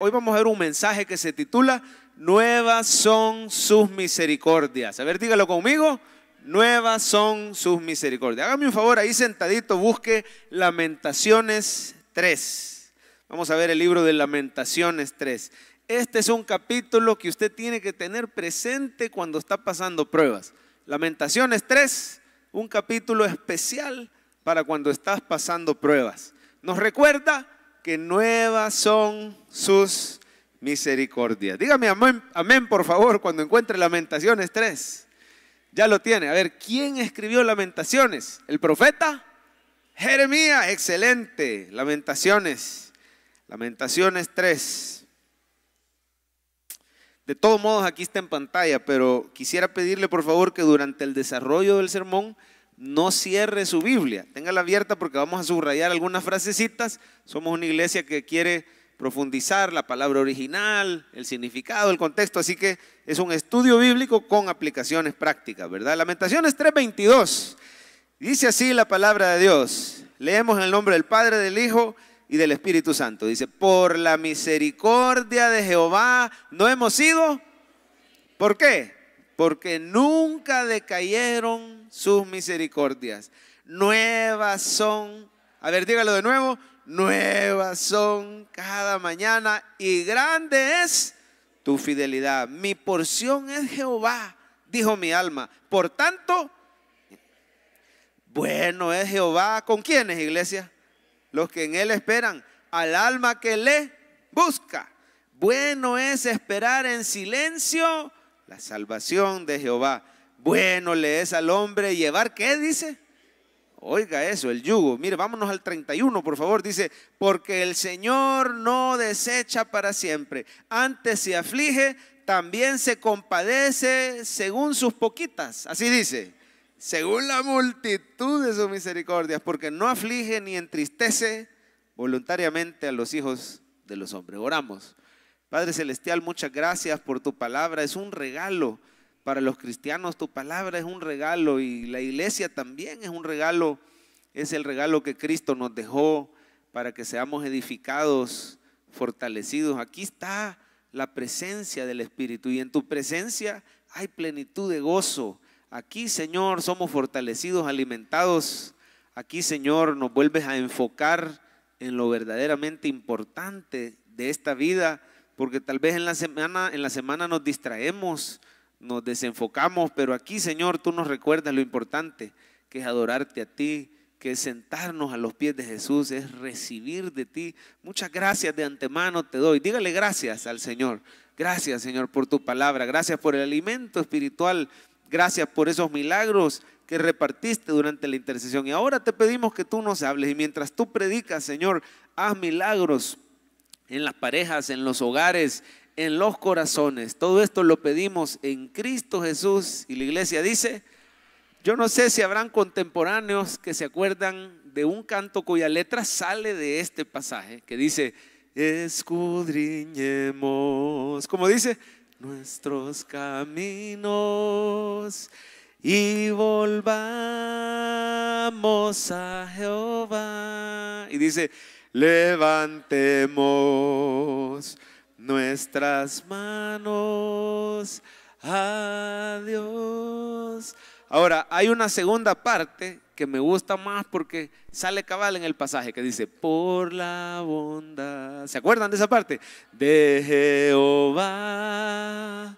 Hoy vamos a ver un mensaje que se titula Nuevas son sus misericordias. A ver, dígalo conmigo. Nuevas son sus misericordias. Hágame un favor, ahí sentadito, busque Lamentaciones 3. Vamos a ver el libro de Lamentaciones 3. Este es un capítulo que usted tiene que tener presente cuando está pasando pruebas. Lamentaciones 3, un capítulo especial para cuando estás pasando pruebas. Nos recuerda que nuevas son sus misericordias. Dígame amén, por favor, cuando encuentre Lamentaciones 3. Ya lo tiene. A ver, ¿quién escribió Lamentaciones? ¿El profeta? Jeremías, excelente. Lamentaciones. Lamentaciones 3. De todos modos, aquí está en pantalla, pero quisiera pedirle por favor que durante el desarrollo del sermón no cierre su Biblia, téngala abierta porque vamos a subrayar algunas frasecitas. Somos una iglesia que quiere profundizar la palabra original, el significado, el contexto, así que es un estudio bíblico con aplicaciones prácticas, ¿verdad? Lamentaciones 3:22. Dice así la palabra de Dios. Leemos en el nombre del Padre, del Hijo y del Espíritu Santo. Dice, por la misericordia de Jehová no hemos sido. ¿Por qué? Porque nunca decayeron sus misericordias. Nuevas son, a ver, dígalo de nuevo, nuevas son cada mañana y grande es tu fidelidad. Mi porción es Jehová, dijo mi alma. Por tanto, bueno es Jehová. ¿Con quiénes, iglesia? Los que en Él esperan, al alma que le busca. Bueno es esperar en silencio la salvación de Jehová. Bueno le es al hombre llevar, ¿qué dice? Oiga eso, el yugo. Mire, vámonos al 31, por favor. Dice, porque el Señor no desecha para siempre. Antes se aflige, también se compadece según sus poquitas. Así dice, según la multitud de sus misericordias, porque no aflige ni entristece voluntariamente a los hijos de los hombres. Oramos. Padre Celestial, muchas gracias por tu palabra. Es un regalo para los cristianos tu palabra es un regalo y la iglesia también es un regalo. Es el regalo que Cristo nos dejó para que seamos edificados, fortalecidos. Aquí está la presencia del Espíritu y en tu presencia hay plenitud de gozo. Aquí, Señor, somos fortalecidos, alimentados. Aquí, Señor, nos vuelves a enfocar en lo verdaderamente importante de esta vida, porque tal vez en la semana, en la semana nos distraemos, nos desenfocamos, pero aquí, Señor, tú nos recuerdas lo importante, que es adorarte a ti, que es sentarnos a los pies de Jesús, es recibir de ti. Muchas gracias de antemano te doy. Dígale gracias al Señor. Gracias, Señor, por tu palabra. Gracias por el alimento espiritual. Gracias por esos milagros que repartiste durante la intercesión. Y ahora te pedimos que tú nos hables. Y mientras tú predicas, Señor, haz milagros en las parejas, en los hogares, en los corazones. Todo esto lo pedimos en Cristo Jesús y la iglesia dice, yo no sé si habrán contemporáneos que se acuerdan de un canto cuya letra sale de este pasaje, que dice, escudriñemos, como dice, nuestros caminos y volvamos a Jehová. Y dice, levantemos nuestras manos a Dios. Ahora, hay una segunda parte que me gusta más porque sale cabal en el pasaje que dice, por la bondad. ¿Se acuerdan de esa parte? De Jehová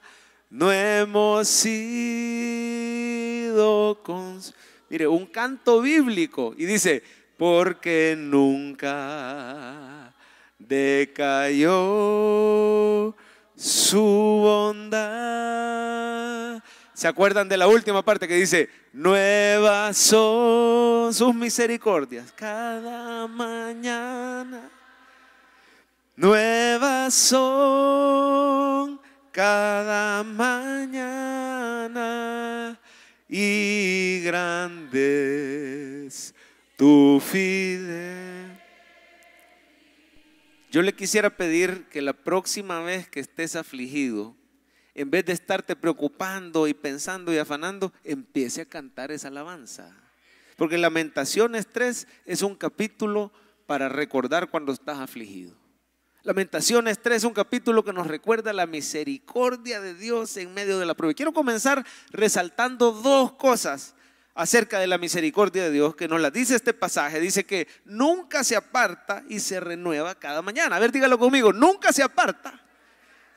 no hemos sido con... Mire, un canto bíblico y dice, porque nunca decayó su bondad. ¿Se acuerdan de la última parte que dice, nuevas son sus misericordias cada mañana? Nuevas son cada mañana y grandes tu fidelidad. Yo le quisiera pedir que la próxima vez que estés afligido, en vez de estarte preocupando y pensando y afanando, empiece a cantar esa alabanza. Porque Lamentaciones 3 es un capítulo para recordar cuando estás afligido. Lamentaciones 3 es un capítulo que nos recuerda la misericordia de Dios en medio de la prueba. Quiero comenzar resaltando dos cosas acerca de la misericordia de Dios que nos la dice este pasaje. Dice que nunca se aparta y se renueva cada mañana. A ver, dígalo conmigo, nunca se aparta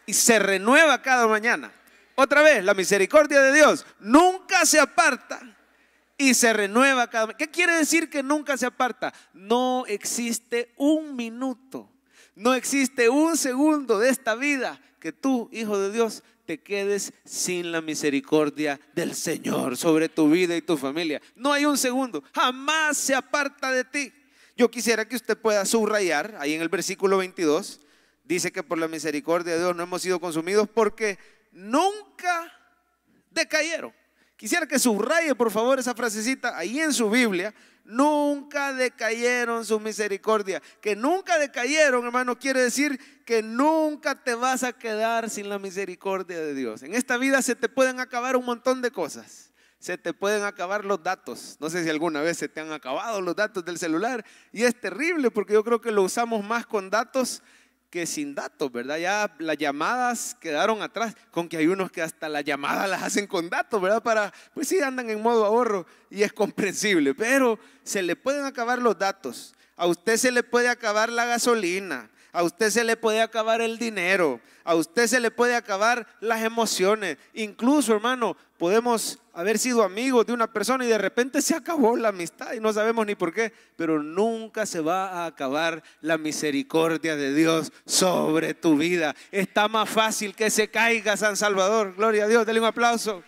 y se renueva cada mañana. Otra vez, la misericordia de Dios nunca se aparta y se renueva cada mañana. ¿Qué quiere decir que nunca se aparta? No existe un minuto, no existe un segundo de esta vida que tú, hijo de Dios, te quedes sin la misericordia del Señor sobre tu vida y tu familia. No hay un segundo, jamás se aparta de ti. Yo quisiera que usted pueda subrayar ahí en el versículo 22, dice que por la misericordia de Dios no hemos sido consumidos porque nunca decayeron. Quisiera que subraye por favor esa frasecita ahí en su Biblia, nunca decayeron su misericordia. Que nunca decayeron, hermano, quiere decir que nunca te vas a quedar sin la misericordia de Dios. En esta vida se te pueden acabar un montón de cosas. Se te pueden acabar los datos. No sé si alguna vez se te han acabado los datos del celular. Y es terrible porque yo creo que lo usamos más con datos que sin datos, ¿verdad? Ya las llamadas quedaron atrás, con que hay unos que hasta las llamadas las hacen con datos, ¿verdad? Para, pues sí, andan en modo ahorro y es comprensible, pero se le pueden acabar los datos, a usted se le puede acabar la gasolina, a usted se le puede acabar el dinero, a usted se le puede acabar las emociones, incluso, hermano, podemos haber sido amigos de una persona y de repente se acabó la amistad y no sabemos ni por qué, pero nunca se va a acabar la misericordia de Dios sobre tu vida. Está más fácil que se caiga San Salvador, gloria a Dios, denle un aplauso.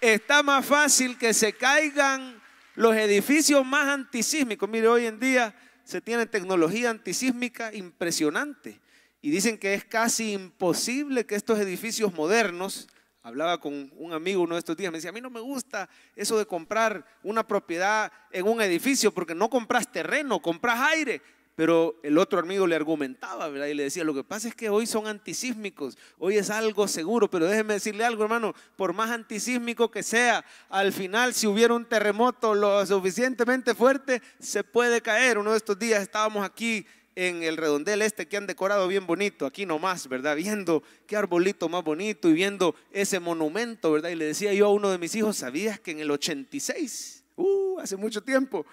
Está más fácil que se caigan los edificios más antisísmicos. Mire, hoy en día se tiene tecnología antisísmica impresionante y dicen que es casi imposible que estos edificios modernos Hablaba con un amigo uno de estos días, me decía, a mí no me gusta eso de comprar una propiedad en un edificio, porque no compras terreno, compras aire. Pero el otro amigo le argumentaba, ¿verdad? Y le decía, lo que pasa es que hoy son antisísmicos, hoy es algo seguro, pero déjeme decirle algo, hermano, por más antisísmico que sea, al final si hubiera un terremoto lo suficientemente fuerte, se puede caer. Uno de estos días estábamos aquí en el redondel este que han decorado bien bonito, aquí nomás, ¿verdad? Viendo qué arbolito más bonito y viendo ese monumento, ¿verdad? Y le decía yo a uno de mis hijos, ¿sabías que en el 86, uh, hace mucho tiempo,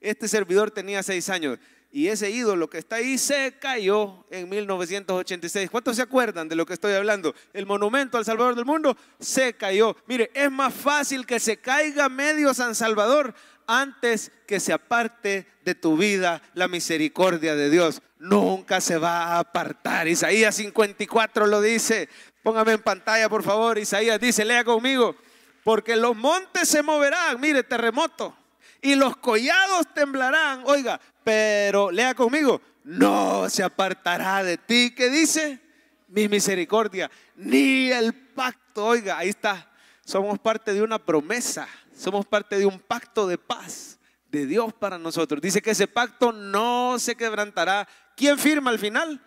este servidor tenía seis años y ese ídolo que está ahí se cayó en 1986. ¿Cuántos se acuerdan de lo que estoy hablando? El monumento al Salvador del mundo se cayó. Mire, es más fácil que se caiga medio San Salvador antes que se aparte de tu vida la misericordia de Dios. Nunca se va a apartar. Isaías 54 lo dice. Póngame en pantalla, por favor. Isaías dice, lea conmigo. Porque los montes se moverán, mire, terremoto. Y los collados temblarán, oiga, pero lea conmigo, no se apartará de ti. ¿Qué dice? Mi misericordia, ni el pacto, oiga, ahí está. Somos parte de una promesa somos parte de un pacto de paz de Dios para nosotros. Dice que ese pacto no se quebrantará. ¿Quién firma al final?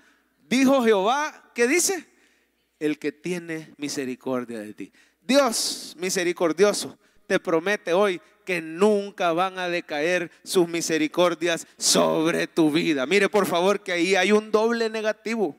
Dijo Jehová, ¿qué dice? El que tiene misericordia de ti. Dios misericordioso te promete hoy que nunca van a decaer sus misericordias sobre tu vida. Mire por favor que ahí hay un doble negativo.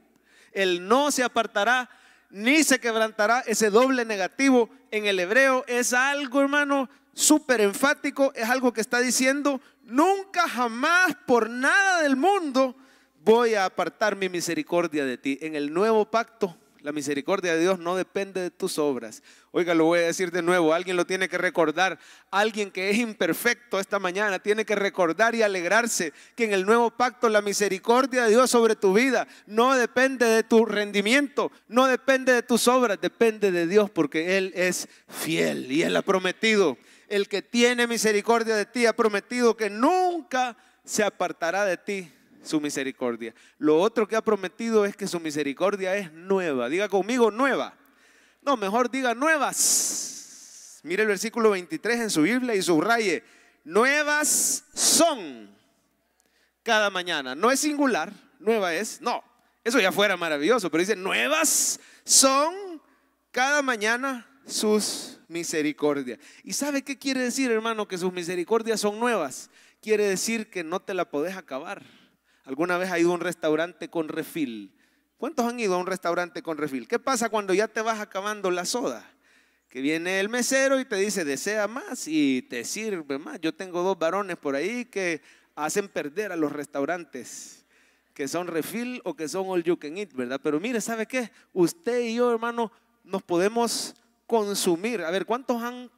El no se apartará ni se quebrantará. Ese doble negativo en el hebreo es algo, hermano, súper enfático, es algo que está diciendo, nunca jamás por nada del mundo voy a apartar mi misericordia de ti. En el nuevo pacto, la misericordia de Dios no depende de tus obras. Oiga, lo voy a decir de nuevo, alguien lo tiene que recordar, alguien que es imperfecto esta mañana, tiene que recordar y alegrarse que en el nuevo pacto la misericordia de Dios sobre tu vida no depende de tu rendimiento, no depende de tus obras, depende de Dios porque Él es fiel y Él ha prometido el que tiene misericordia de ti ha prometido que nunca se apartará de ti su misericordia. Lo otro que ha prometido es que su misericordia es nueva. Diga conmigo nueva. No, mejor diga nuevas. Mire el versículo 23 en su Biblia y subraye. Nuevas son cada mañana. No es singular, nueva es. No, eso ya fuera maravilloso, pero dice, nuevas son cada mañana sus misericordia. ¿Y sabe qué quiere decir, hermano? Que sus misericordias son nuevas. Quiere decir que no te la podés acabar. ¿Alguna vez ha ido a un restaurante con refil? ¿Cuántos han ido a un restaurante con refil? ¿Qué pasa cuando ya te vas acabando la soda? Que viene el mesero y te dice, desea más y te sirve más. Yo tengo dos varones por ahí que hacen perder a los restaurantes, que son refil o que son all you can eat, ¿verdad? Pero mire, ¿sabe qué? Usted y yo, hermano, nos podemos consumir. A ver, ¿cuántos han,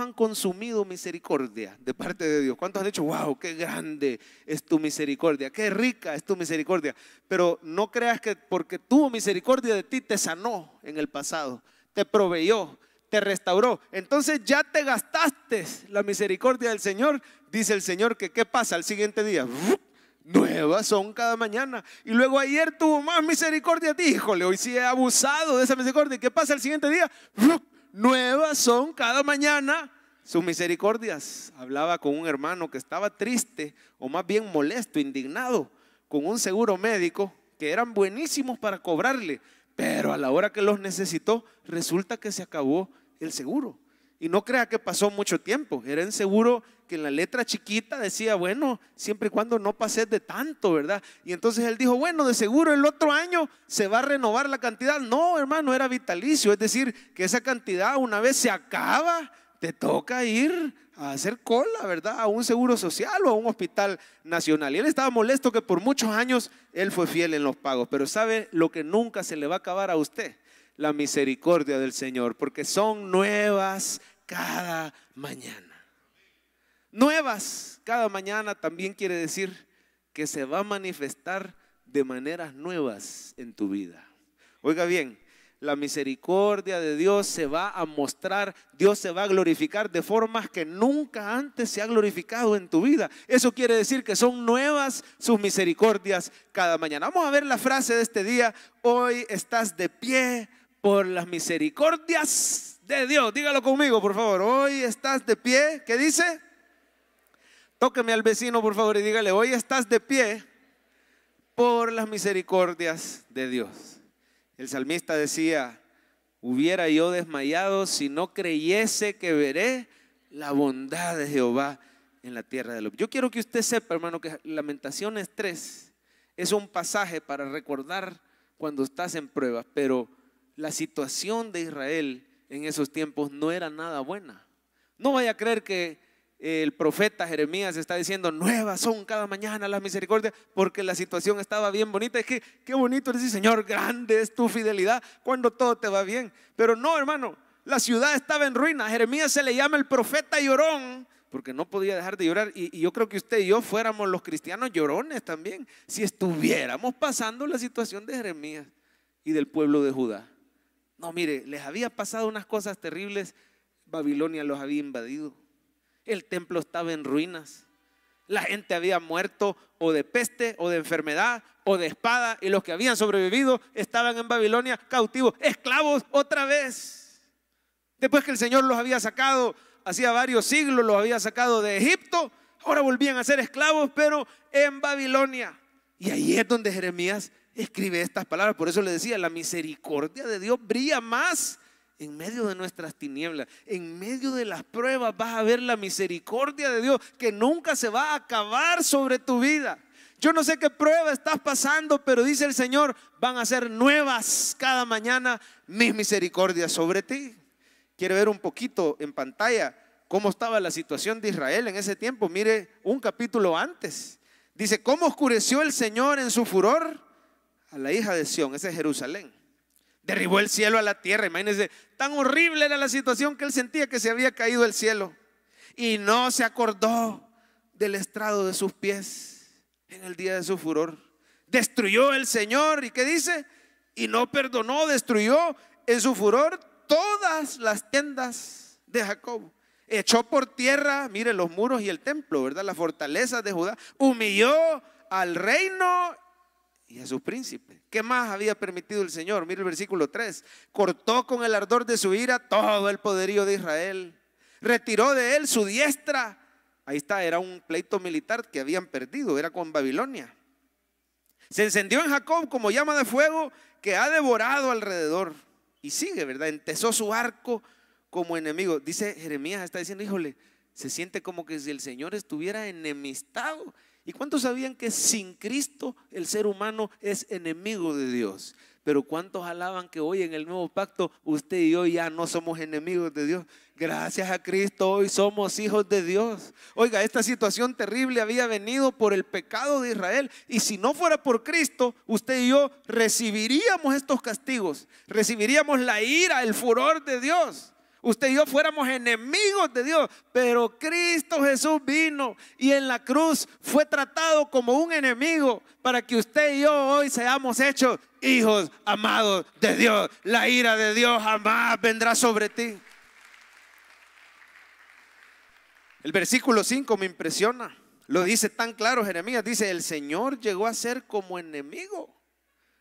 han consumido misericordia de parte de Dios? ¿Cuántos han dicho, wow, qué grande es tu misericordia, qué rica es tu misericordia? Pero no creas que porque tuvo misericordia de ti te sanó en el pasado, te proveyó, te restauró. Entonces ya te gastaste la misericordia del Señor. Dice el Señor que qué pasa al siguiente día. Nuevas son cada mañana. Y luego ayer tuvo más misericordia. Híjole, hoy sí he abusado de esa misericordia. qué pasa el siguiente día? nuevas son cada mañana sus misericordias. Hablaba con un hermano que estaba triste o más bien molesto, indignado con un seguro médico que eran buenísimos para cobrarle, pero a la hora que los necesitó resulta que se acabó el seguro. Y no crea que pasó mucho tiempo, era un seguro que en la letra chiquita decía, bueno, siempre y cuando no pases de tanto, ¿verdad? Y entonces él dijo, bueno, de seguro el otro año se va a renovar la cantidad. No, hermano, era vitalicio, es decir, que esa cantidad una vez se acaba, te toca ir a hacer cola, ¿verdad? A un seguro social o a un hospital nacional. Y él estaba molesto que por muchos años él fue fiel en los pagos, pero ¿sabe lo que nunca se le va a acabar a usted? La misericordia del Señor, porque son nuevas cada mañana nuevas cada mañana también quiere decir que se va a manifestar de maneras nuevas en tu vida. Oiga bien, la misericordia de Dios se va a mostrar, Dios se va a glorificar de formas que nunca antes se ha glorificado en tu vida. Eso quiere decir que son nuevas sus misericordias cada mañana. Vamos a ver la frase de este día. Hoy estás de pie por las misericordias de Dios. Dígalo conmigo, por favor. Hoy estás de pie. ¿Qué dice? Tóqueme al vecino, por favor, y dígale, hoy estás de pie por las misericordias de Dios. El salmista decía, hubiera yo desmayado si no creyese que veré la bondad de Jehová en la tierra de los... Yo quiero que usted sepa, hermano, que Lamentaciones 3 es un pasaje para recordar cuando estás en pruebas, pero la situación de Israel en esos tiempos no era nada buena. No vaya a creer que el profeta Jeremías está diciendo, nuevas son cada mañana las misericordias, porque la situación estaba bien bonita. Es que, qué bonito decir, Señor, grande es tu fidelidad cuando todo te va bien. Pero no, hermano, la ciudad estaba en ruina. Jeremías se le llama el profeta llorón, porque no podía dejar de llorar. y, yo creo que usted y yo fuéramos los cristianos llorones también, si estuviéramos pasando la situación de Jeremías y del pueblo de Judá. No, mire, les había pasado unas cosas terribles. Babilonia los había invadido. El templo estaba en ruinas. La gente había muerto o de peste o de enfermedad o de espada y los que habían sobrevivido estaban en Babilonia cautivos, esclavos otra vez. Después que el Señor los había sacado, hacía varios siglos los había sacado de Egipto, ahora volvían a ser esclavos, pero en Babilonia. Y ahí es donde Jeremías escribe estas palabras. Por eso le decía, la misericordia de Dios brilla más en medio de nuestras tinieblas, en medio de las pruebas, vas a ver la misericordia de Dios que nunca se va a acabar sobre tu vida. Yo no sé qué prueba estás pasando, pero dice el Señor, van a ser nuevas cada mañana mis misericordias sobre ti. Quiero ver un poquito en pantalla cómo estaba la situación de Israel en ese tiempo. Mire un capítulo antes. Dice, ¿cómo oscureció el Señor en su furor a la hija de Sión? esa es Jerusalén derribó el cielo a la tierra. Imagínense, tan horrible era la situación que él sentía que se había caído el cielo. Y no se acordó del estrado de sus pies en el día de su furor. Destruyó el Señor. ¿Y qué dice? Y no perdonó, destruyó en su furor todas las tiendas de Jacob. Echó por tierra, mire, los muros y el templo, ¿verdad? la fortaleza de Judá. Humilló al reino y a su príncipe, ¿Qué más había permitido el Señor? Mira el versículo 3. Cortó con el ardor de su ira todo el poderío de Israel. Retiró de él su diestra. Ahí está, era un pleito militar que habían perdido, era con Babilonia. Se encendió en Jacob como llama de fuego que ha devorado alrededor. Y sigue, ¿verdad? Entesó su arco como enemigo. Dice Jeremías, está diciendo, híjole, se siente como que si el Señor estuviera enemistado ¿Y cuántos sabían que sin Cristo el ser humano es enemigo de Dios? Pero ¿cuántos alaban que hoy en el nuevo pacto usted y yo ya no somos enemigos de Dios? Gracias a Cristo hoy somos hijos de Dios. Oiga, esta situación terrible había venido por el pecado de Israel. Y si no fuera por Cristo, usted y yo recibiríamos estos castigos, recibiríamos la ira, el furor de Dios usted y yo fuéramos enemigos de Dios, pero Cristo Jesús vino y en la cruz fue tratado como un enemigo para que usted y yo hoy seamos hechos hijos amados de Dios. La ira de Dios jamás vendrá sobre ti. El versículo 5 me impresiona. Lo dice tan claro Jeremías. Dice, el Señor llegó a ser como enemigo.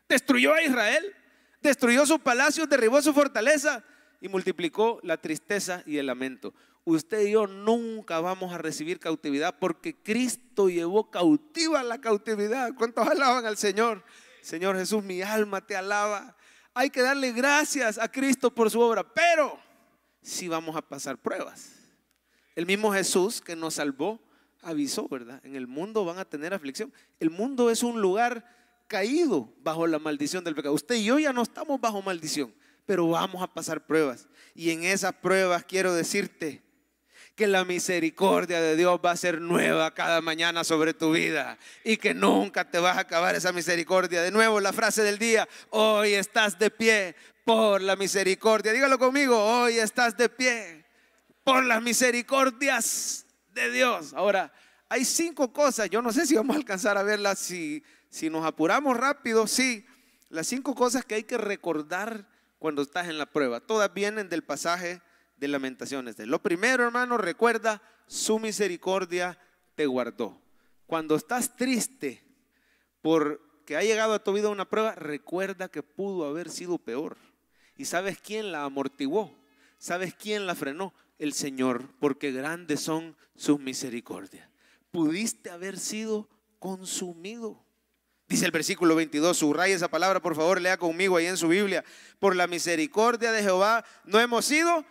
Destruyó a Israel. Destruyó su palacio, derribó su fortaleza y multiplicó la tristeza y el lamento. Usted y yo nunca vamos a recibir cautividad porque Cristo llevó cautiva la cautividad. ¿Cuántos alaban al Señor? Señor Jesús, mi alma te alaba. Hay que darle gracias a Cristo por su obra, pero si vamos a pasar pruebas. El mismo Jesús que nos salvó avisó, ¿verdad? En el mundo van a tener aflicción. El mundo es un lugar caído bajo la maldición del pecado. Usted y yo ya no estamos bajo maldición pero vamos a pasar pruebas. Y en esas pruebas quiero decirte que la misericordia de Dios va a ser nueva cada mañana sobre tu vida y que nunca te vas a acabar esa misericordia. De nuevo, la frase del día, hoy estás de pie por la misericordia. Dígalo conmigo, hoy estás de pie por las misericordias de Dios. Ahora, hay cinco cosas, yo no sé si vamos a alcanzar a verlas, si, si nos apuramos rápido, sí, las cinco cosas que hay que recordar cuando estás en la prueba. Todas vienen del pasaje de lamentaciones. Lo primero, hermano, recuerda, su misericordia te guardó. Cuando estás triste porque ha llegado a tu vida una prueba, recuerda que pudo haber sido peor. ¿Y sabes quién la amortiguó? ¿Sabes quién la frenó? El Señor, porque grandes son sus misericordias. Pudiste haber sido consumido. Dice el versículo 22, subraya esa palabra, por favor, lea conmigo ahí en su Biblia. Por la misericordia de Jehová no hemos sido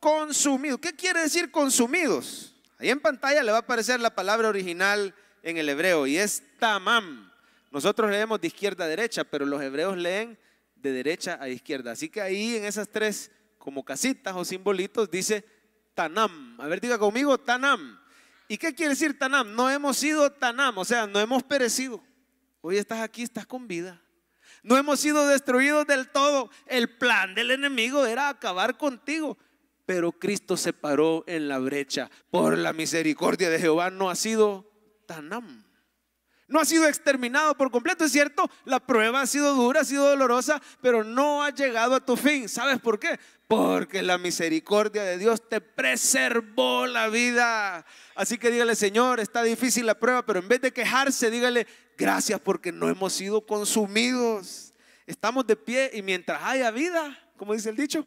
consumidos. ¿Qué quiere decir consumidos? Ahí en pantalla le va a aparecer la palabra original en el hebreo y es tamam. Nosotros leemos de izquierda a derecha, pero los hebreos leen de derecha a izquierda. Así que ahí en esas tres como casitas o simbolitos dice tanam. A ver, diga conmigo tanam. ¿Y qué quiere decir tanam? No hemos sido tanam, o sea, no hemos perecido. Hoy estás aquí, estás con vida. No hemos sido destruidos del todo. El plan del enemigo era acabar contigo. Pero Cristo se paró en la brecha. Por la misericordia de Jehová no ha sido Tanam. No ha sido exterminado por completo, es cierto, la prueba ha sido dura, ha sido dolorosa, pero no ha llegado a tu fin. ¿Sabes por qué? Porque la misericordia de Dios te preservó la vida. Así que dígale, Señor, está difícil la prueba, pero en vez de quejarse, dígale, gracias porque no hemos sido consumidos. Estamos de pie y mientras haya vida, como dice el dicho,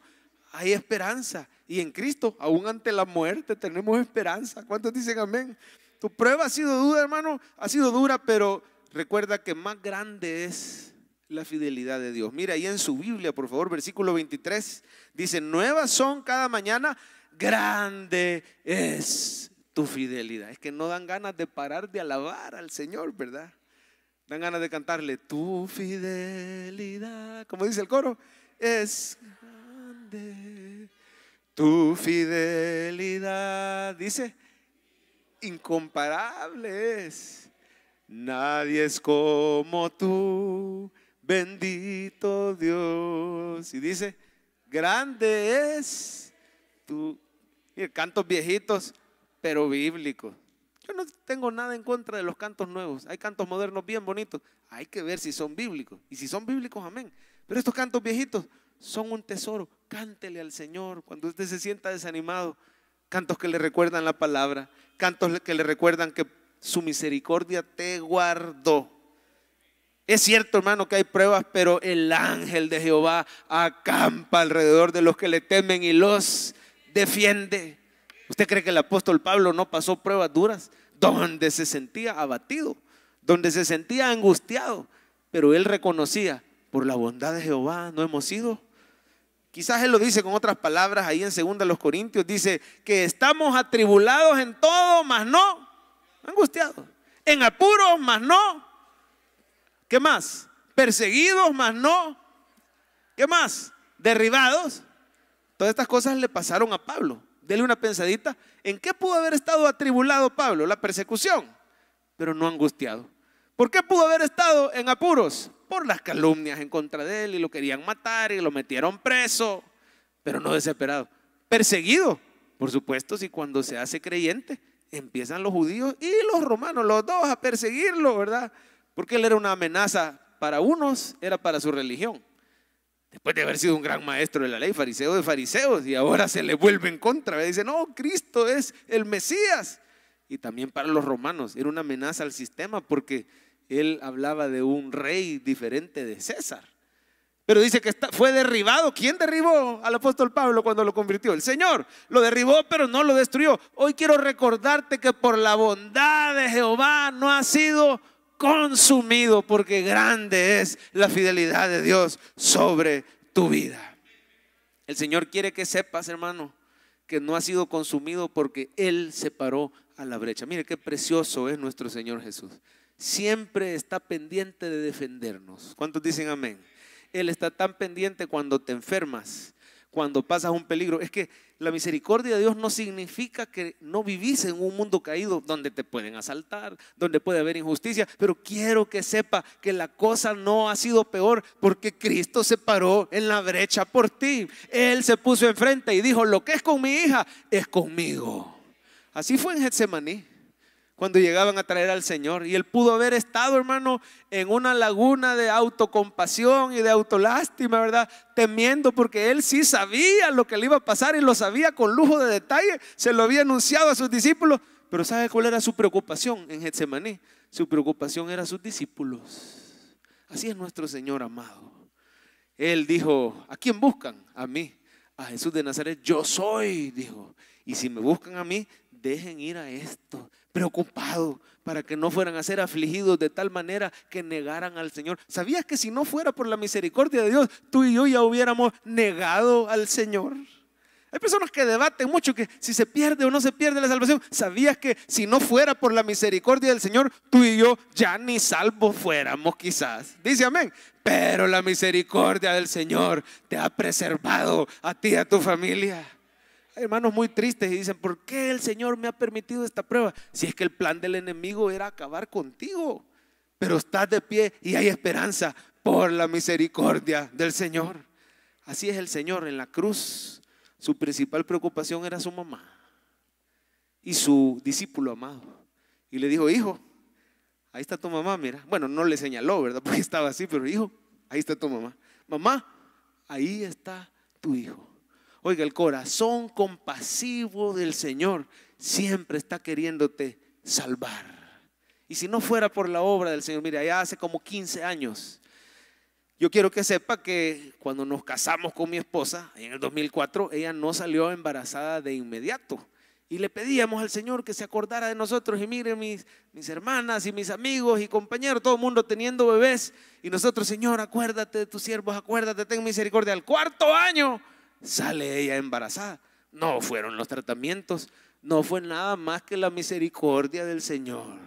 hay esperanza. Y en Cristo, aún ante la muerte, tenemos esperanza. ¿Cuántos dicen amén? Tu prueba ha sido dura, hermano, ha sido dura, pero recuerda que más grande es la fidelidad de Dios. Mira ahí en su Biblia, por favor, versículo 23, dice, nuevas son cada mañana, grande es tu fidelidad. Es que no dan ganas de parar de alabar al Señor, ¿verdad? Dan ganas de cantarle, tu fidelidad, como dice el coro, es grande. Tu fidelidad, dice Incomparables Nadie es como tú, bendito Dios. Y dice, grande es tu... cantos viejitos, pero bíblicos. Yo no tengo nada en contra de los cantos nuevos. Hay cantos modernos bien bonitos. Hay que ver si son bíblicos. Y si son bíblicos, amén. Pero estos cantos viejitos son un tesoro. Cántele al Señor cuando usted se sienta desanimado cantos que le recuerdan la palabra, cantos que le recuerdan que su misericordia te guardó. Es cierto, hermano, que hay pruebas, pero el ángel de Jehová acampa alrededor de los que le temen y los defiende. ¿Usted cree que el apóstol Pablo no pasó pruebas duras? Donde se sentía abatido, donde se sentía angustiado, pero él reconocía, por la bondad de Jehová no hemos sido Quizás él lo dice con otras palabras ahí en 2 Corintios, dice que estamos atribulados en todo, mas no angustiados. En apuros, mas no. ¿Qué más? Perseguidos, mas no. ¿Qué más? Derribados. Todas estas cosas le pasaron a Pablo. Dele una pensadita. ¿En qué pudo haber estado atribulado Pablo? La persecución, pero no angustiado. ¿Por qué pudo haber estado en apuros? por las calumnias en contra de él y lo querían matar y lo metieron preso, pero no desesperado, perseguido, por supuesto, si cuando se hace creyente empiezan los judíos y los romanos, los dos, a perseguirlo, ¿verdad? Porque él era una amenaza para unos, era para su religión. Después de haber sido un gran maestro de la ley, fariseo de fariseos, y ahora se le vuelve en contra. Dice, no, Cristo es el Mesías. Y también para los romanos, era una amenaza al sistema porque él hablaba de un rey diferente de César. Pero dice que está, fue derribado. ¿Quién derribó al apóstol Pablo cuando lo convirtió? El Señor lo derribó, pero no lo destruyó. Hoy quiero recordarte que por la bondad de Jehová no ha sido consumido, porque grande es la fidelidad de Dios sobre tu vida. El Señor quiere que sepas, hermano, que no ha sido consumido porque Él se paró a la brecha. Mire qué precioso es nuestro Señor Jesús siempre está pendiente de defendernos. ¿Cuántos dicen amén? Él está tan pendiente cuando te enfermas, cuando pasas un peligro. Es que la misericordia de Dios no significa que no vivís en un mundo caído donde te pueden asaltar, donde puede haber injusticia, pero quiero que sepa que la cosa no ha sido peor porque Cristo se paró en la brecha por ti. Él se puso enfrente y dijo, lo que es con mi hija es conmigo. Así fue en Getsemaní cuando llegaban a traer al Señor. Y él pudo haber estado, hermano, en una laguna de autocompasión y de autolástima, ¿verdad? Temiendo porque él sí sabía lo que le iba a pasar y lo sabía con lujo de detalle. Se lo había anunciado a sus discípulos. Pero ¿sabe cuál era su preocupación en Getsemaní? Su preocupación era sus discípulos. Así es nuestro Señor amado. Él dijo, ¿a quién buscan? A mí, a Jesús de Nazaret. Yo soy, dijo. Y si me buscan a mí, dejen ir a esto preocupado para que no fueran a ser afligidos de tal manera que negaran al Señor. ¿Sabías que si no fuera por la misericordia de Dios, tú y yo ya hubiéramos negado al Señor? Hay personas que debaten mucho que si se pierde o no se pierde la salvación. ¿Sabías que si no fuera por la misericordia del Señor, tú y yo ya ni salvos fuéramos quizás? Dice amén. Pero la misericordia del Señor te ha preservado a ti y a tu familia hermanos muy tristes y dicen, ¿por qué el Señor me ha permitido esta prueba? Si es que el plan del enemigo era acabar contigo, pero estás de pie y hay esperanza por la misericordia del Señor. Así es el Señor en la cruz. Su principal preocupación era su mamá y su discípulo amado. Y le dijo, hijo, ahí está tu mamá, mira. Bueno, no le señaló, ¿verdad? Porque estaba así, pero hijo, ahí está tu mamá. Mamá, ahí está tu hijo. Oiga, el corazón compasivo del Señor siempre está queriéndote salvar. Y si no fuera por la obra del Señor, mira, ya hace como 15 años. Yo quiero que sepa que cuando nos casamos con mi esposa, en el 2004, ella no salió embarazada de inmediato. Y le pedíamos al Señor que se acordara de nosotros. Y mire mis, mis hermanas y mis amigos y compañeros, todo el mundo teniendo bebés. Y nosotros, Señor, acuérdate de tus siervos, acuérdate, ten misericordia. Al cuarto año, sale ella embarazada. No fueron los tratamientos, no fue nada más que la misericordia del Señor.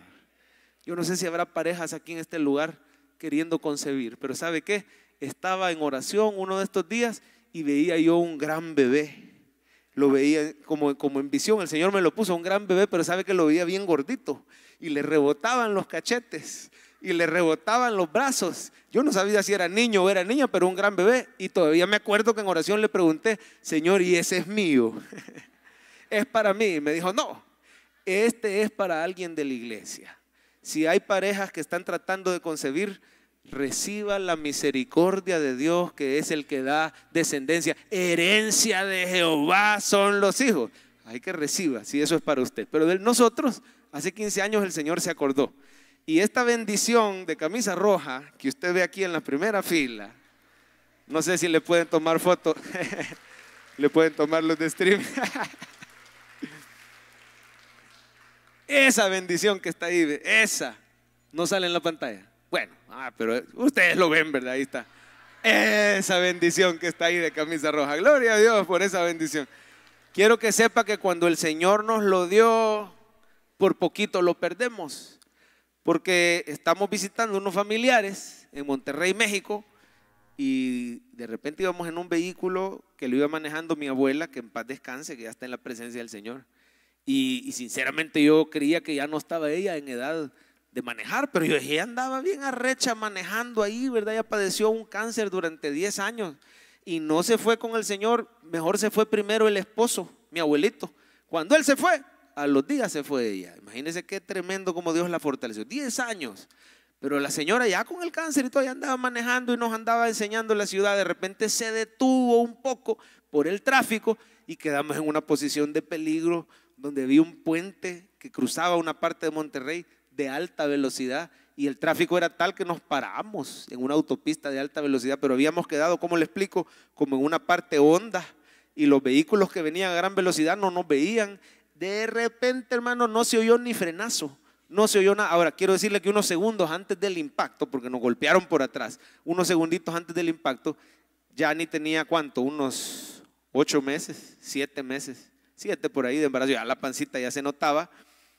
Yo no sé si habrá parejas aquí en este lugar queriendo concebir, pero ¿sabe qué? Estaba en oración uno de estos días y veía yo un gran bebé. Lo veía como, como en visión, el Señor me lo puso, un gran bebé, pero sabe que lo veía bien gordito y le rebotaban los cachetes y le rebotaban los brazos. Yo no sabía si era niño o era niña, pero un gran bebé. Y todavía me acuerdo que en oración le pregunté, Señor, ¿y ese es mío? ¿Es para mí? Y me dijo, no, este es para alguien de la iglesia. Si hay parejas que están tratando de concebir, reciba la misericordia de Dios, que es el que da descendencia. Herencia de Jehová son los hijos. Hay que reciba, si eso es para usted. Pero de nosotros, hace 15 años el Señor se acordó. Y esta bendición de camisa roja que usted ve aquí en la primera fila, no sé si le pueden tomar foto, le pueden tomar los de stream. esa bendición que está ahí, esa, no sale en la pantalla. Bueno, ah, pero ustedes lo ven, ¿verdad? Ahí está. Esa bendición que está ahí de camisa roja. Gloria a Dios por esa bendición. Quiero que sepa que cuando el Señor nos lo dio, por poquito lo perdemos porque estamos visitando unos familiares en Monterrey, México, y de repente íbamos en un vehículo que lo iba manejando mi abuela, que en paz descanse, que ya está en la presencia del Señor. Y, sinceramente yo creía que ya no estaba ella en edad de manejar, pero yo dije, andaba bien arrecha manejando ahí, ¿verdad? Ella padeció un cáncer durante 10 años y no se fue con el Señor, mejor se fue primero el esposo, mi abuelito. Cuando él se fue, a los días se fue ella. Imagínense qué tremendo como Dios la fortaleció. 10 años. Pero la señora ya con el cáncer y todavía andaba manejando y nos andaba enseñando la ciudad. De repente se detuvo un poco por el tráfico y quedamos en una posición de peligro donde vi un puente que cruzaba una parte de Monterrey de alta velocidad y el tráfico era tal que nos paramos en una autopista de alta velocidad, pero habíamos quedado, como le explico, como en una parte honda y los vehículos que venían a gran velocidad no nos veían de repente, hermano, no se oyó ni frenazo, no se oyó nada. Ahora, quiero decirle que unos segundos antes del impacto, porque nos golpearon por atrás, unos segunditos antes del impacto, Ya ni tenía cuánto, unos ocho meses, siete meses, siete por ahí de embarazo, ya la pancita ya se notaba,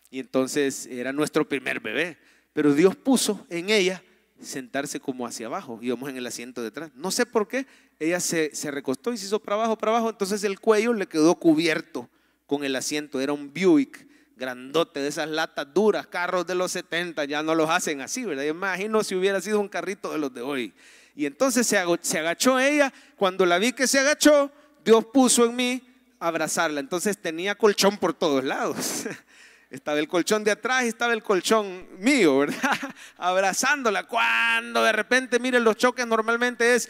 y entonces era nuestro primer bebé. Pero Dios puso en ella sentarse como hacia abajo, íbamos en el asiento detrás. No sé por qué, ella se, se recostó y se hizo para abajo, para abajo, entonces el cuello le quedó cubierto con el asiento. Era un Buick grandote, de esas latas duras, carros de los 70, ya no los hacen así, ¿verdad? imagino si hubiera sido un carrito de los de hoy. Y entonces se, se agachó ella, cuando la vi que se agachó, Dios puso en mí abrazarla. Entonces tenía colchón por todos lados. Estaba el colchón de atrás y estaba el colchón mío, ¿verdad? Abrazándola. Cuando de repente, miren, los choques normalmente es...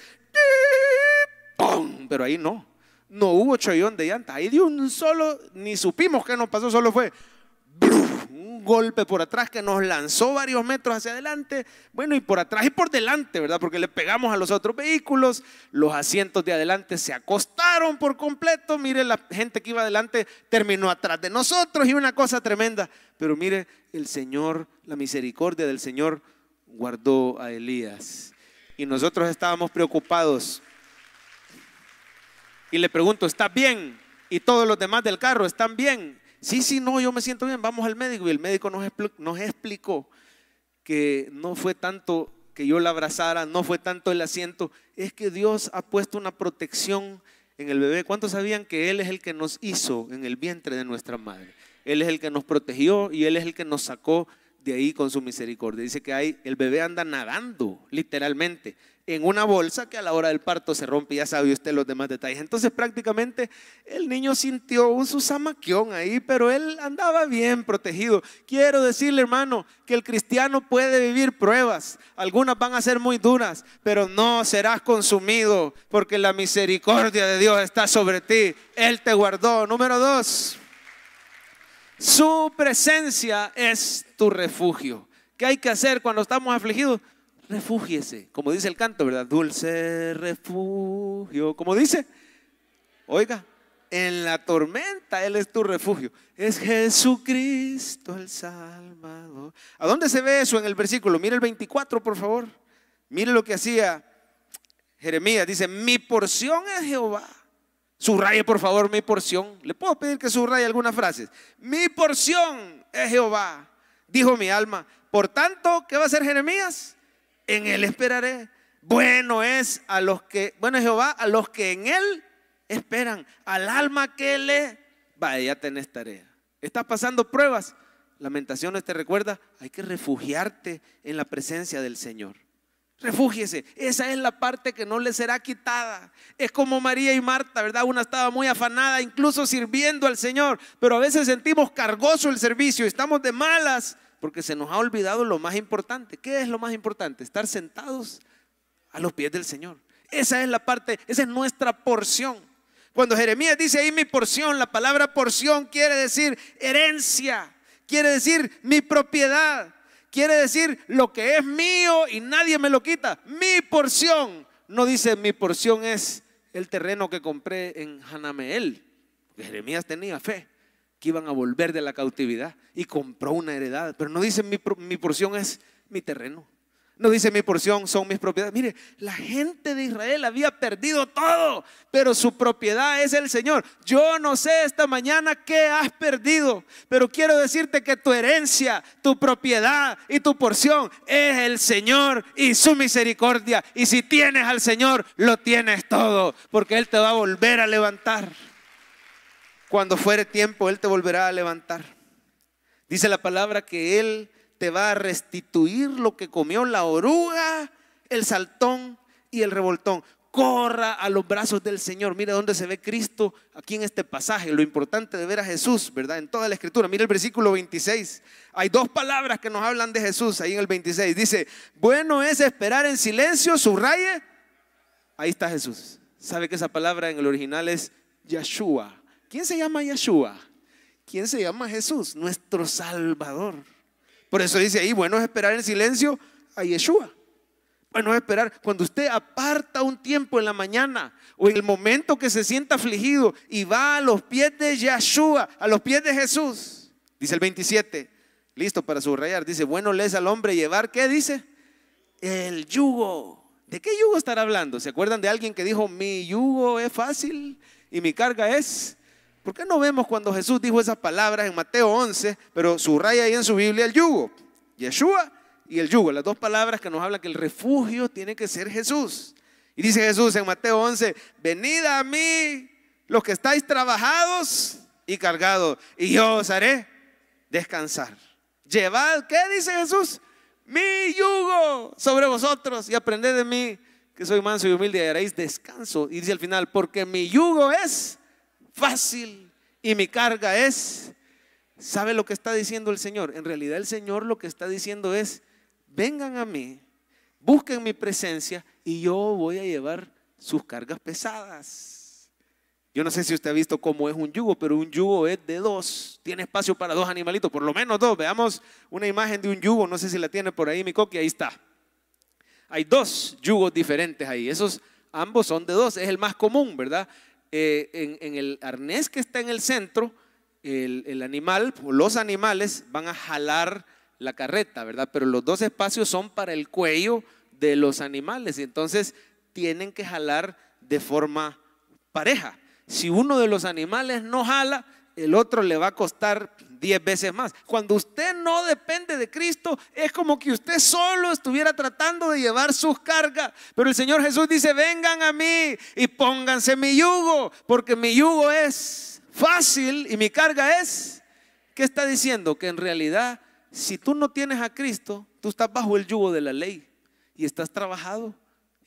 ¡Pum! Pero ahí no no hubo chollón de llanta. Ahí de un solo, ni supimos qué nos pasó, solo fue un golpe por atrás que nos lanzó varios metros hacia adelante, bueno, y por atrás y por delante, ¿verdad? Porque le pegamos a los otros vehículos, los asientos de adelante se acostaron por completo, mire, la gente que iba adelante terminó atrás de nosotros y una cosa tremenda, pero mire, el Señor, la misericordia del Señor guardó a Elías y nosotros estábamos preocupados y le pregunto, ¿está bien? Y todos los demás del carro, ¿están bien? Sí, sí, no, yo me siento bien, vamos al médico. Y el médico nos, explicó que no fue tanto que yo la abrazara, no fue tanto el asiento, es que Dios ha puesto una protección en el bebé. ¿Cuántos sabían que Él es el que nos hizo en el vientre de nuestra madre? Él es el que nos protegió y Él es el que nos sacó de ahí con su misericordia. Dice que ahí el bebé anda nadando, literalmente en una bolsa que a la hora del parto se rompe, ya sabe usted los demás detalles. Entonces prácticamente el niño sintió un susamaquión ahí, pero él andaba bien protegido. Quiero decirle, hermano, que el cristiano puede vivir pruebas. Algunas van a ser muy duras, pero no serás consumido porque la misericordia de Dios está sobre ti. Él te guardó. Número dos, su presencia es tu refugio. ¿Qué hay que hacer cuando estamos afligidos? refúgiese. Como dice el canto, ¿verdad? Dulce refugio. Como dice, oiga, en la tormenta Él es tu refugio. Es Jesucristo el Salvador. ¿A dónde se ve eso en el versículo? Mire el 24, por favor. Mire lo que hacía Jeremías. Dice, mi porción es Jehová. Subraye, por favor, mi porción. ¿Le puedo pedir que subraye algunas frases? Mi porción es Jehová, dijo mi alma. Por tanto, ¿qué va a hacer Jeremías? en Él esperaré. Bueno es a los que, bueno Jehová, a los que en Él esperan, al alma que le, vaya, ya tenés tarea. Estás pasando pruebas, lamentaciones te recuerda, hay que refugiarte en la presencia del Señor. Refúgiese, esa es la parte que no le será quitada. Es como María y Marta, ¿verdad? Una estaba muy afanada, incluso sirviendo al Señor, pero a veces sentimos cargoso el servicio, estamos de malas porque se nos ha olvidado lo más importante. ¿Qué es lo más importante? Estar sentados a los pies del Señor. Esa es la parte, esa es nuestra porción. Cuando Jeremías dice ahí mi porción, la palabra porción quiere decir herencia, quiere decir mi propiedad, quiere decir lo que es mío y nadie me lo quita. Mi porción, no dice mi porción es el terreno que compré en Hanameel. Jeremías tenía fe iban a volver de la cautividad y compró una heredad. Pero no dice mi, mi porción es mi terreno. No dice mi porción son mis propiedades. Mire, la gente de Israel había perdido todo, pero su propiedad es el Señor. Yo no sé esta mañana qué has perdido, pero quiero decirte que tu herencia, tu propiedad y tu porción es el Señor y su misericordia. Y si tienes al Señor, lo tienes todo, porque Él te va a volver a levantar. Cuando fuere tiempo, Él te volverá a levantar. Dice la palabra que Él te va a restituir lo que comió la oruga, el saltón y el revoltón. Corra a los brazos del Señor. Mira dónde se ve Cristo aquí en este pasaje. Lo importante de ver a Jesús, ¿verdad? En toda la escritura. Mira el versículo 26. Hay dos palabras que nos hablan de Jesús ahí en el 26. Dice, bueno es esperar en silencio, subraye. Ahí está Jesús. ¿Sabe que esa palabra en el original es Yeshua? ¿Quién se llama Yeshua? ¿Quién se llama Jesús? Nuestro Salvador. Por eso dice ahí, bueno es esperar en silencio a Yeshua. Bueno es esperar cuando usted aparta un tiempo en la mañana o en el momento que se sienta afligido y va a los pies de Yeshua, a los pies de Jesús. Dice el 27, listo para subrayar, dice, bueno le al hombre llevar, ¿qué dice? El yugo. ¿De qué yugo estará hablando? ¿Se acuerdan de alguien que dijo, mi yugo es fácil y mi carga es ¿Por qué no vemos cuando Jesús dijo esas palabras en Mateo 11, pero subraya ahí en su Biblia el yugo? Yeshua y el yugo, las dos palabras que nos habla que el refugio tiene que ser Jesús. Y dice Jesús en Mateo 11, venid a mí los que estáis trabajados y cargados, y yo os haré descansar. Llevad, ¿qué dice Jesús? Mi yugo sobre vosotros y aprended de mí, que soy manso y humilde, y haréis descanso. Y dice al final, porque mi yugo es fácil y mi carga es... ¿Sabe lo que está diciendo el Señor? En realidad el Señor lo que está diciendo es, vengan a mí, busquen mi presencia y yo voy a llevar sus cargas pesadas. Yo no sé si usted ha visto cómo es un yugo, pero un yugo es de dos. Tiene espacio para dos animalitos, por lo menos dos. Veamos una imagen de un yugo, no sé si la tiene por ahí mi coqui, ahí está. Hay dos yugos diferentes ahí. Esos ambos son de dos, es el más común, ¿verdad? Eh, en, el arnés que está en el centro, el, animal o los animales van a jalar la carreta, ¿verdad? Pero los dos espacios son para el cuello de los animales, y entonces tienen que jalar de forma pareja. Si uno de los animales no jala, el otro le va a costar diez veces más. Cuando usted no depende de Cristo, es como que usted solo estuviera tratando de llevar sus cargas. Pero el Señor Jesús dice, vengan a mí y pónganse mi yugo, porque mi yugo es fácil y mi carga es. ¿Qué está diciendo? Que en realidad, si tú no tienes a Cristo, tú estás bajo el yugo de la ley y estás trabajado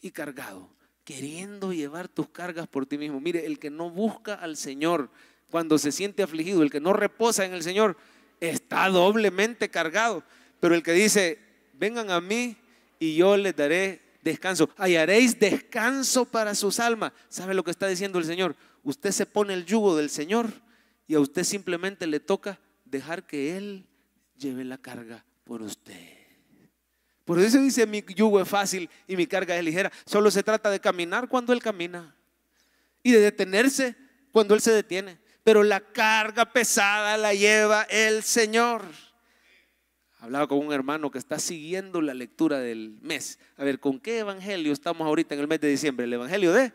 y cargado queriendo llevar tus cargas por ti mismo. Mire, el que no busca al Señor cuando se siente afligido, el que no reposa en el Señor, está doblemente cargado. Pero el que dice, vengan a mí y yo les daré descanso. Hallaréis descanso para sus almas. ¿Sabe lo que está diciendo el Señor? Usted se pone el yugo del Señor y a usted simplemente le toca dejar que Él lleve la carga por usted. Por eso dice, mi yugo es fácil y mi carga es ligera. Solo se trata de caminar cuando Él camina y de detenerse cuando Él se detiene pero la carga pesada la lleva el Señor. Hablaba con un hermano que está siguiendo la lectura del mes. A ver, ¿con qué evangelio estamos ahorita en el mes de diciembre? El evangelio de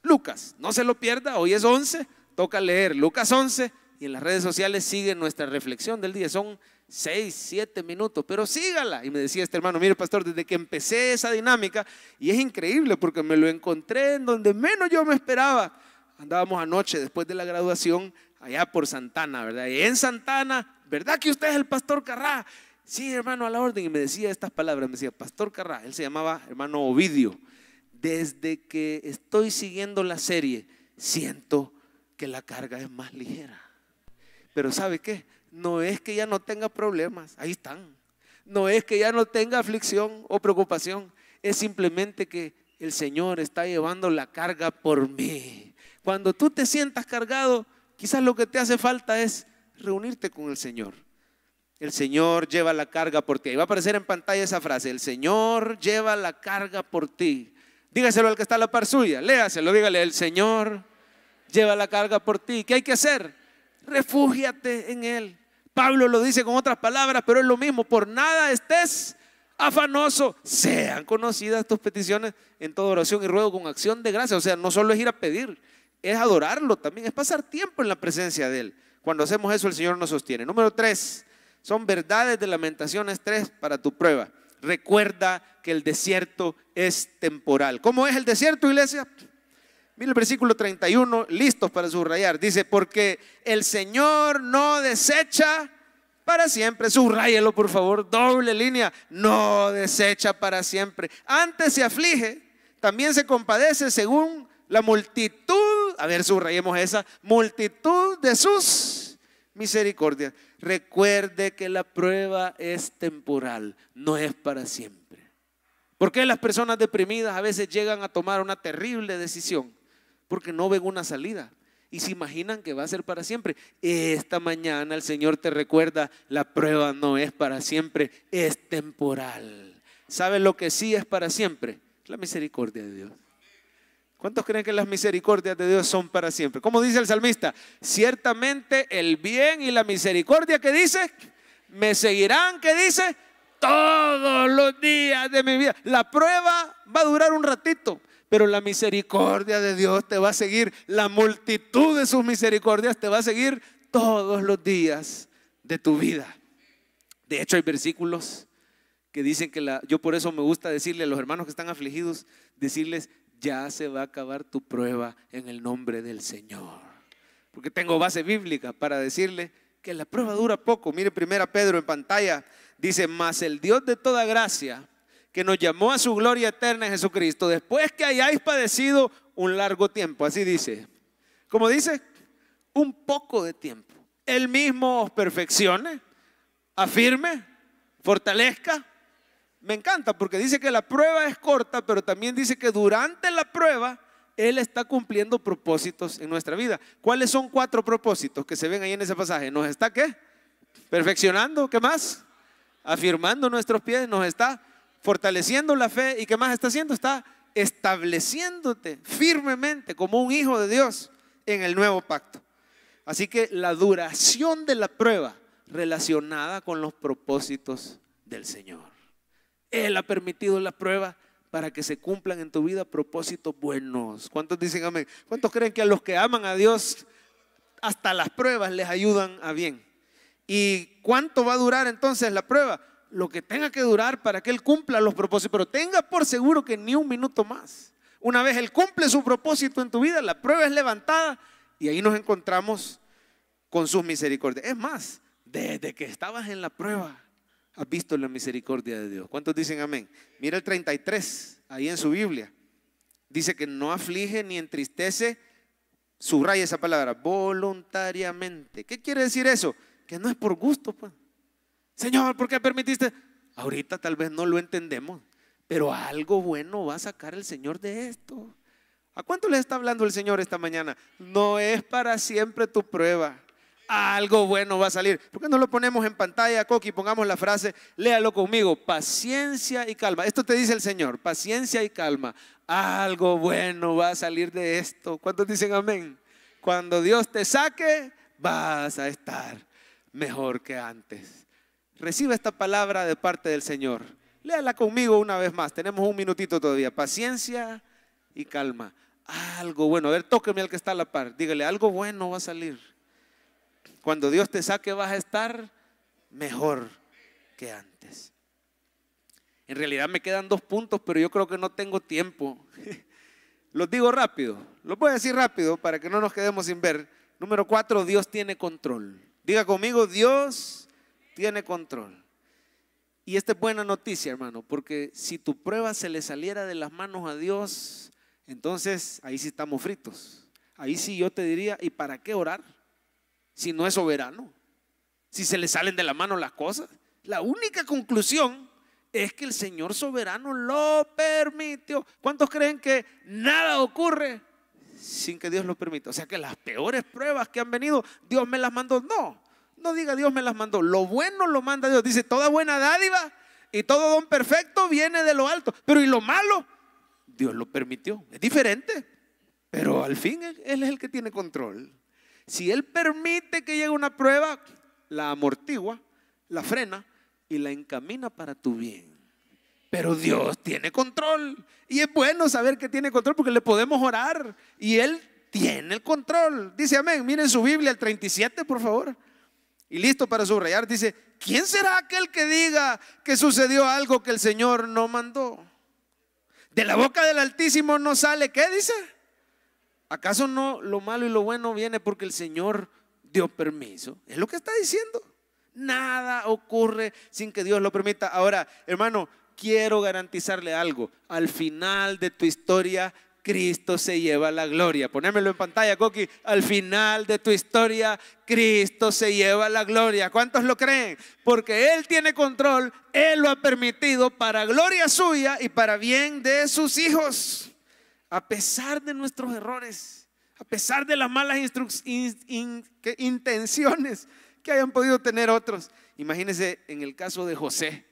Lucas. No se lo pierda, hoy es 11, toca leer Lucas 11 y en las redes sociales sigue nuestra reflexión del día. Son 6, 7 minutos, pero sígala. Y me decía este hermano, mire pastor, desde que empecé esa dinámica, y es increíble porque me lo encontré en donde menos yo me esperaba andábamos anoche después de la graduación allá por Santana, ¿verdad? Y en Santana, ¿verdad que usted es el pastor Carrá? Sí, hermano, a la orden. Y me decía estas palabras, me decía, pastor Carrá, él se llamaba hermano Ovidio. Desde que estoy siguiendo la serie, siento que la carga es más ligera. Pero ¿sabe qué? No es que ya no tenga problemas, ahí están. No es que ya no tenga aflicción o preocupación, es simplemente que el Señor está llevando la carga por mí. Cuando tú te sientas cargado, quizás lo que te hace falta es reunirte con el Señor. El Señor lleva la carga por ti. Ahí va a aparecer en pantalla esa frase. El Señor lleva la carga por ti. Dígaselo al que está a la par suya. Léaselo, dígale. El Señor lleva la carga por ti. ¿Qué hay que hacer? Refúgiate en Él. Pablo lo dice con otras palabras, pero es lo mismo. Por nada estés afanoso. Sean conocidas tus peticiones en toda oración y ruego con acción de gracia. O sea, no solo es ir a pedir, es adorarlo también, es pasar tiempo en la presencia de Él. Cuando hacemos eso, el Señor nos sostiene. Número tres, son verdades de Lamentaciones Tres para tu prueba. Recuerda que el desierto es temporal. ¿Cómo es el desierto, iglesia? Mira el versículo 31, listos para subrayar. Dice, porque el Señor no desecha para siempre. Subrayelo, por favor, doble línea. No desecha para siempre. Antes se aflige, también se compadece según la multitud, a ver, subrayemos esa, multitud de sus misericordias. Recuerde que la prueba es temporal, no es para siempre. Porque las personas deprimidas a veces llegan a tomar una terrible decisión? Porque no ven una salida y se imaginan que va a ser para siempre. Esta mañana el Señor te recuerda, la prueba no es para siempre, es temporal. ¿Sabes lo que sí es para siempre? La misericordia de Dios. ¿Cuántos creen que las misericordias de Dios son para siempre? Como dice el salmista, ciertamente el bien y la misericordia que dice, me seguirán, que dice, todos los días de mi vida. La prueba va a durar un ratito, pero la misericordia de Dios te va a seguir, la multitud de sus misericordias te va a seguir todos los días de tu vida. De hecho, hay versículos que dicen que la, yo por eso me gusta decirle a los hermanos que están afligidos, decirles, ya se va a acabar tu prueba en el nombre del Señor. Porque tengo base bíblica para decirle que la prueba dura poco. Mire primera Pedro en pantalla, dice, mas el Dios de toda gracia, que nos llamó a su gloria eterna en Jesucristo, después que hayáis padecido un largo tiempo, así dice. Como dice, un poco de tiempo. Él mismo os perfeccione, afirme, fortalezca, me encanta porque dice que la prueba es corta, pero también dice que durante la prueba Él está cumpliendo propósitos en nuestra vida. ¿Cuáles son cuatro propósitos que se ven ahí en ese pasaje? ¿Nos está qué? Perfeccionando, ¿qué más? Afirmando nuestros pies, nos está fortaleciendo la fe y ¿qué más está haciendo? Está estableciéndote firmemente como un hijo de Dios en el nuevo pacto. Así que la duración de la prueba relacionada con los propósitos del Señor. Él ha permitido las pruebas para que se cumplan en tu vida propósitos buenos. ¿Cuántos dicen amén? ¿Cuántos creen que a los que aman a Dios, hasta las pruebas les ayudan a bien? ¿Y cuánto va a durar entonces la prueba? Lo que tenga que durar para que Él cumpla los propósitos, pero tenga por seguro que ni un minuto más. Una vez Él cumple su propósito en tu vida, la prueba es levantada y ahí nos encontramos con sus misericordia Es más, desde que estabas en la prueba, has visto la misericordia de Dios. ¿Cuántos dicen amén? Mira el 33, ahí en su Biblia. Dice que no aflige ni entristece, subraya esa palabra, voluntariamente. ¿Qué quiere decir eso? Que no es por gusto, pues. Señor, ¿por qué permitiste? Ahorita tal vez no lo entendemos, pero algo bueno va a sacar el Señor de esto. ¿A cuánto le está hablando el Señor esta mañana? No es para siempre tu prueba algo bueno va a salir. ¿Por qué no lo ponemos en pantalla, Coqui? Pongamos la frase, léalo conmigo, paciencia y calma. Esto te dice el Señor, paciencia y calma. Algo bueno va a salir de esto. ¿Cuántos dicen amén? Cuando Dios te saque, vas a estar mejor que antes. Recibe esta palabra de parte del Señor. Léala conmigo una vez más. Tenemos un minutito todavía. Paciencia y calma. Algo bueno. A ver, tóqueme al que está a la par. Dígale, algo bueno va a salir cuando Dios te saque vas a estar mejor que antes. En realidad me quedan dos puntos, pero yo creo que no tengo tiempo. Los digo rápido, los voy a decir rápido para que no nos quedemos sin ver. Número cuatro, Dios tiene control. Diga conmigo, Dios tiene control. Y esta es buena noticia, hermano, porque si tu prueba se le saliera de las manos a Dios, entonces ahí sí estamos fritos. Ahí sí yo te diría, ¿y para qué orar? si no es soberano? Si se le salen de la mano las cosas. La única conclusión es que el Señor soberano lo permitió. ¿Cuántos creen que nada ocurre sin que Dios lo permita? O sea que las peores pruebas que han venido, Dios me las mandó. No, no diga Dios me las mandó. Lo bueno lo manda Dios. Dice, toda buena dádiva y todo don perfecto viene de lo alto. Pero ¿y lo malo? Dios lo permitió. Es diferente. Pero al fin Él, es el que tiene control. Si Él permite que llegue una prueba, la amortigua, la frena y la encamina para tu bien. Pero Dios tiene control. Y es bueno saber que tiene control porque le podemos orar. Y Él tiene el control. Dice amén. Miren su Biblia, el 37, por favor. Y listo para subrayar. Dice, ¿quién será aquel que diga que sucedió algo que el Señor no mandó? De la boca del Altísimo no sale, ¿qué dice? ¿Acaso no lo malo y lo bueno viene porque el Señor dio permiso? Es lo que está diciendo. Nada ocurre sin que Dios lo permita. Ahora, hermano, quiero garantizarle algo. Al final de tu historia, Cristo se lleva la gloria. Ponémelo en pantalla, Coqui. Al final de tu historia, Cristo se lleva la gloria. ¿Cuántos lo creen? Porque Él tiene control, Él lo ha permitido para gloria suya y para bien de sus hijos a pesar de nuestros errores, a pesar de las malas intenciones que hayan podido tener otros. Imagínense en el caso de José,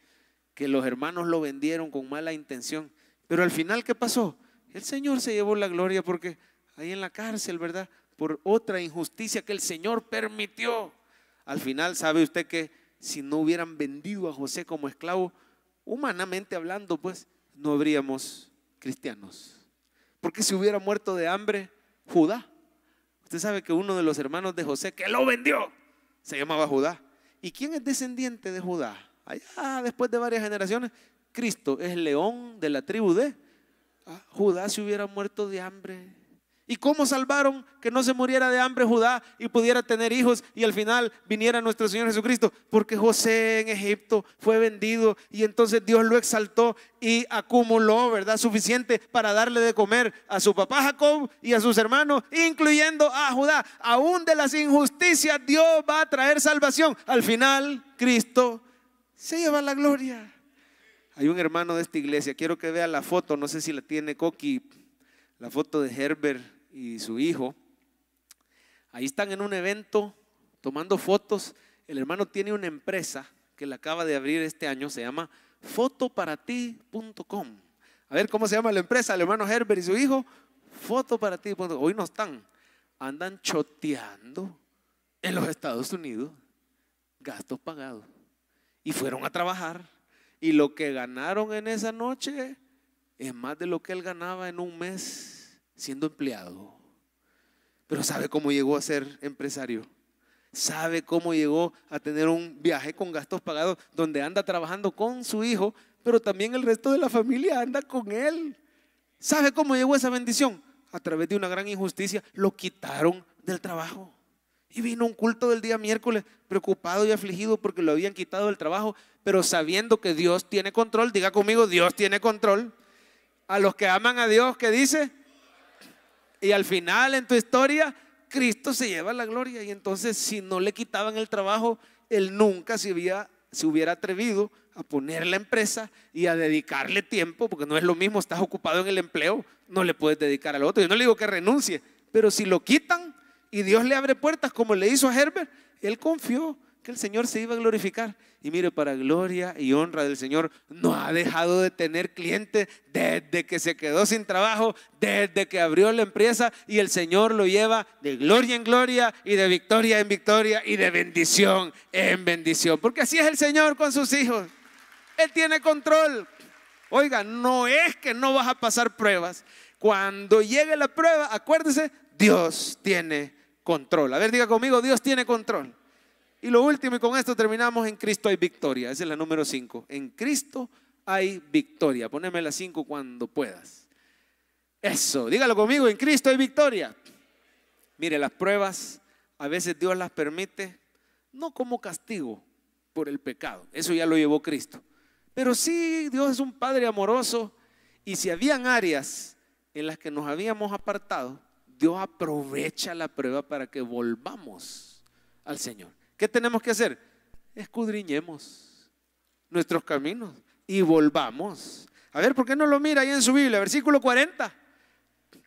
que los hermanos lo vendieron con mala intención, pero al final, ¿qué pasó? El Señor se llevó la gloria porque ahí en la cárcel, ¿verdad? Por otra injusticia que el Señor permitió. Al final, ¿sabe usted que si no hubieran vendido a José como esclavo, humanamente hablando, pues no habríamos cristianos? ¿Por qué se hubiera muerto de hambre Judá? Usted sabe que uno de los hermanos de José que lo vendió se llamaba Judá. ¿Y quién es descendiente de Judá? Allá después de varias generaciones, Cristo es león de la tribu de ah, Judá se hubiera muerto de hambre. ¿Y cómo salvaron que no se muriera de hambre Judá y pudiera tener hijos y al final viniera nuestro Señor Jesucristo? Porque José en Egipto fue vendido y entonces Dios lo exaltó y acumuló, ¿verdad? Suficiente para darle de comer a su papá Jacob y a sus hermanos, incluyendo a Judá. Aún de las injusticias Dios va a traer salvación. Al final, Cristo se lleva la gloria. Hay un hermano de esta iglesia, quiero que vea la foto, no sé si la tiene Coqui, la foto de Herbert y su hijo. Ahí están en un evento tomando fotos. El hermano tiene una empresa que le acaba de abrir este año, se llama fotoparati.com. A ver cómo se llama la empresa, el hermano Herbert y su hijo, fotoparati.com. Hoy no están, andan choteando en los Estados Unidos, gastos pagados. Y fueron a trabajar. Y lo que ganaron en esa noche es más de lo que él ganaba en un mes siendo empleado, pero sabe cómo llegó a ser empresario. Sabe cómo llegó a tener un viaje con gastos pagados donde anda trabajando con su hijo, pero también el resto de la familia anda con él. ¿Sabe cómo llegó esa bendición? A través de una gran injusticia lo quitaron del trabajo. Y vino un culto del día miércoles preocupado y afligido porque lo habían quitado del trabajo, pero sabiendo que Dios tiene control, diga conmigo, Dios tiene control. A los que aman a Dios, ¿qué dice? Y al final en tu historia, Cristo se lleva la gloria. Y entonces si no le quitaban el trabajo, él nunca se, hubiera atrevido a poner la empresa y a dedicarle tiempo, porque no es lo mismo, estás ocupado en el empleo, no le puedes dedicar al otro. Yo no le digo que renuncie, pero si lo quitan y Dios le abre puertas como le hizo a Herbert, él confió que el Señor se iba a glorificar. Y mire, para gloria y honra del Señor, no ha dejado de tener clientes desde que se quedó sin trabajo, desde que abrió la empresa y el Señor lo lleva de gloria en gloria y de victoria en victoria y de bendición en bendición. Porque así es el Señor con sus hijos. Él tiene control. Oiga, no es que no vas a pasar pruebas. Cuando llegue la prueba, acuérdese, Dios tiene control. A ver, diga conmigo, Dios tiene control. Y lo último, y con esto terminamos, en Cristo hay victoria. Esa es la número 5. En Cristo hay victoria. Poneme la 5 cuando puedas. Eso, dígalo conmigo, en Cristo hay victoria. Mire, las pruebas a veces Dios las permite, no como castigo por el pecado, eso ya lo llevó Cristo. Pero sí, Dios es un Padre amoroso y si habían áreas en las que nos habíamos apartado, Dios aprovecha la prueba para que volvamos al Señor. ¿Qué tenemos que hacer? Escudriñemos nuestros caminos y volvamos. A ver, ¿por qué no lo mira ahí en su Biblia? Versículo 40.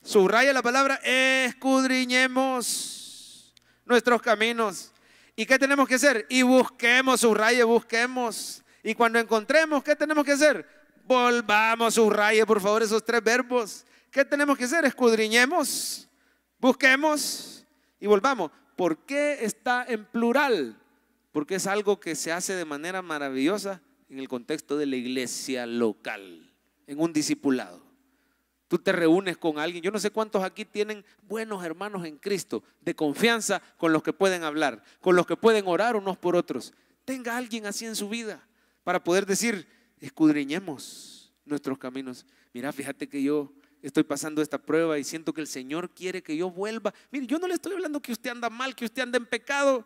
Subraya la palabra, escudriñemos nuestros caminos. ¿Y qué tenemos que hacer? Y busquemos, subraye, busquemos. Y cuando encontremos, ¿qué tenemos que hacer? Volvamos, subraye, por favor, esos tres verbos. ¿Qué tenemos que hacer? Escudriñemos, busquemos y volvamos. ¿Por qué está en plural? Porque es algo que se hace de manera maravillosa en el contexto de la iglesia local, en un discipulado. Tú te reúnes con alguien, yo no sé cuántos aquí tienen buenos hermanos en Cristo, de confianza con los que pueden hablar, con los que pueden orar unos por otros. Tenga alguien así en su vida para poder decir, escudriñemos nuestros caminos. Mira, fíjate que yo estoy pasando esta prueba y siento que el Señor quiere que yo vuelva. Mire, yo no le estoy hablando que usted anda mal, que usted anda en pecado.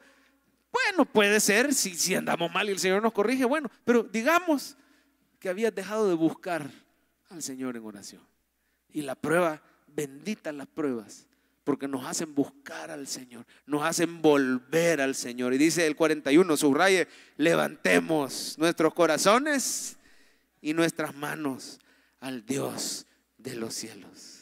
Bueno, puede ser, si, si andamos mal y el Señor nos corrige, bueno, pero digamos que habías dejado de buscar al Señor en oración. Y la prueba, benditas las pruebas, porque nos hacen buscar al Señor, nos hacen volver al Señor. Y dice el 41, subraye, levantemos nuestros corazones y nuestras manos al Dios de los cielos.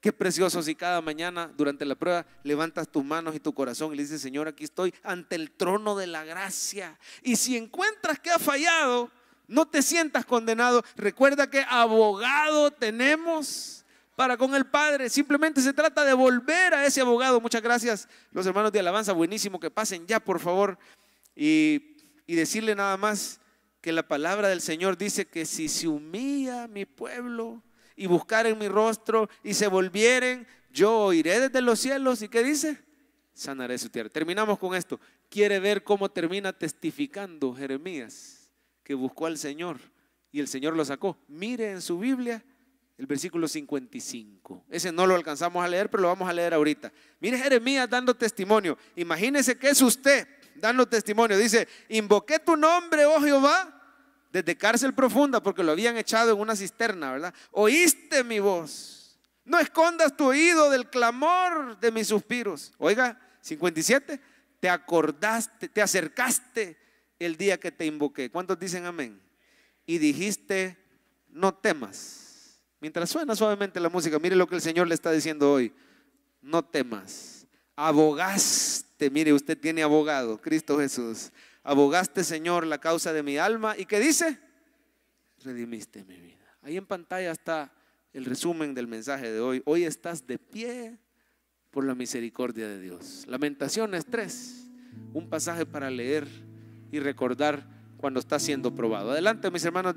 Qué precioso si cada mañana durante la prueba levantas tus manos y tu corazón y le dices, Señor, aquí estoy ante el trono de la gracia. Y si encuentras que ha fallado, no te sientas condenado. Recuerda que abogado tenemos para con el Padre. Simplemente se trata de volver a ese abogado. Muchas gracias, los hermanos de alabanza. Buenísimo que pasen ya, por favor. Y, y decirle nada más que la palabra del Señor dice que si se humilla mi pueblo, y buscar en mi rostro y se volvieren, yo oiré desde los cielos. ¿Y qué dice? Sanaré su tierra. Terminamos con esto. Quiere ver cómo termina testificando Jeremías que buscó al Señor y el Señor lo sacó. Mire en su Biblia el versículo 55. Ese no lo alcanzamos a leer, pero lo vamos a leer ahorita. Mire Jeremías dando testimonio. Imagínese que es usted dando testimonio. Dice, invoqué tu nombre, oh Jehová, desde cárcel profunda porque lo habían echado en una cisterna, ¿verdad? Oíste mi voz. No escondas tu oído del clamor de mis suspiros. Oiga, 57, te acordaste, te acercaste el día que te invoqué. ¿Cuántos dicen amén? Y dijiste, no temas. Mientras suena suavemente la música, mire lo que el Señor le está diciendo hoy. No temas. Abogaste, mire, usted tiene abogado, Cristo Jesús abogaste, Señor, la causa de mi alma. ¿Y qué dice? Redimiste mi vida. Ahí en pantalla está el resumen del mensaje de hoy. Hoy estás de pie por la misericordia de Dios. Lamentaciones 3, un pasaje para leer y recordar cuando está siendo probado. Adelante, mis hermanos